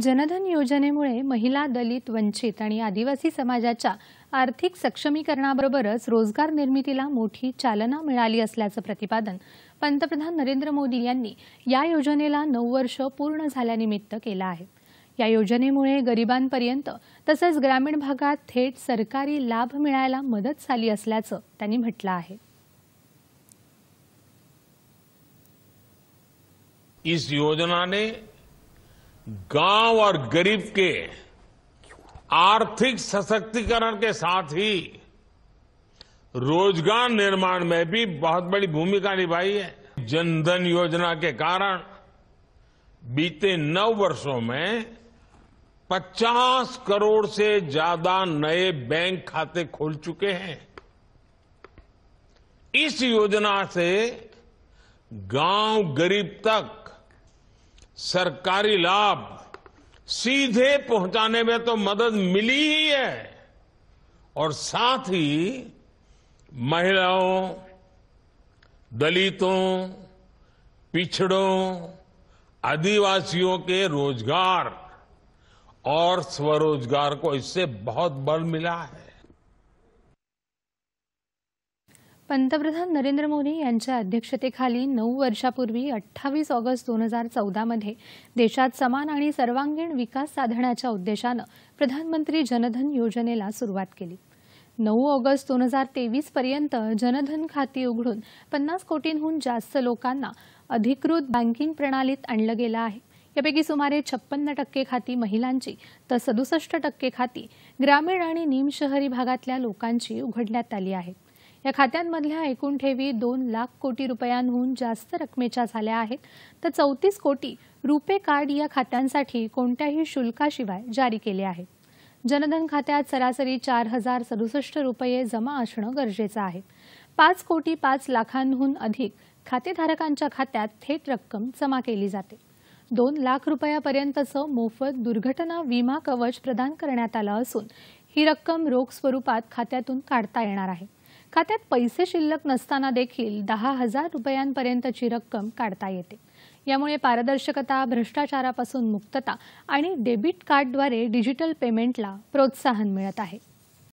जनधन योजनेमुळे महिला दलित वंचित आणि आदिवासी समाजाच्या आर्थिक सक्षमीकरणाबरोबरच रोजगार निर्मितीला मोठी चालना मिळाली असल्याचं प्रतिपादन पंतप्रधान नरेंद्र मोदी यांनी या योजनेला नऊ वर्ष पूर्ण झाल्यानिमित्त केलं आहे या योजनेमुळे गरिबांपर्यंत तसंच ग्रामीण भागात थेट सरकारी लाभ मिळायला मदत झाली असल्याचं त्यांनी म्हटलं आहे इस योजना गांव और गरीब के आर्थिक सशक्तिकरण के साथ ही रोजगार निर्माण में भी बहुत बड़ी भूमिका निभाई है जनधन योजना के कारण बीते नौ वर्षों में 50 करोड़ से ज्यादा नए बैंक खाते खोल चुके हैं इस योजना से गांव गरीब तक सरकारी लाभ सीधे पहुंचाने में तो मदद मिली ही है और साथ ही महिलाओं दलितों पिछड़ों आदिवासियों के रोजगार और स्वरोजगार को इससे बहुत बल मिला है पंतप्रधान नरेंद्र मोदी यांच्या अध्यक्षतेखाली नऊ वर्षापूर्वी अठ्ठावीस ऑगस्ट दोन हजार चौदामध्ये देशात समान आणि सर्वांगीण विकास साधण्याच्या उद्देशानं प्रधानमंत्री जनधन योजनेला सुरुवात केली नऊ ऑगस्ट दोन हजार तेवीस पर्यंत जनधन खाती उघडून पन्नास कोटींहून जास्त लोकांना अधिकृत बँकिंग प्रणालीत आणलं गेलं आहे यापैकी सुमारे छप्पन्न टक्के खाती महिलांची तर सदुसष्ट टक्के खाती ग्रामीण आणि निमशहरी भागातल्या लोकांची उघडण्यात आली आहेत या खात्यांमधल्या एकूण ठेवी दोन लाख कोटी रुपयांहून जास्त रकमेच्या झाल्या आहेत तर चौतीस कोटी रुपे कार्ड या खात्यांसाठी कोणत्याही शुल्काशिवाय जारी केले आहे जनधन खात्यात सरासरी चार हजार सदुसष्ट रुपये जमा असणं गरजेचं आहे पाच कोटी पाच लाखांहून अधिक खातेधारकांच्या खात्यात थेट रक्कम जमा केली जाते दोन लाख रुपयापर्यंतचं मोफत दुर्घटना विमा कवच प्रदान करण्यात आलं असून ही रक्कम रोख स्वरूपात खात्यातून काढता येणार आहे खात्यात पैसे शिल्लक नसताना देखील दहा हजार रुपयांपर्यंतची रक्कम काढता येते यामुळे पारदर्शकता भ्रष्टाचारापासून मुक्तता आणि डेबिट कार्डद्वारे डिजिटल पेमेंटला प्रोत्साहन मिळत आहे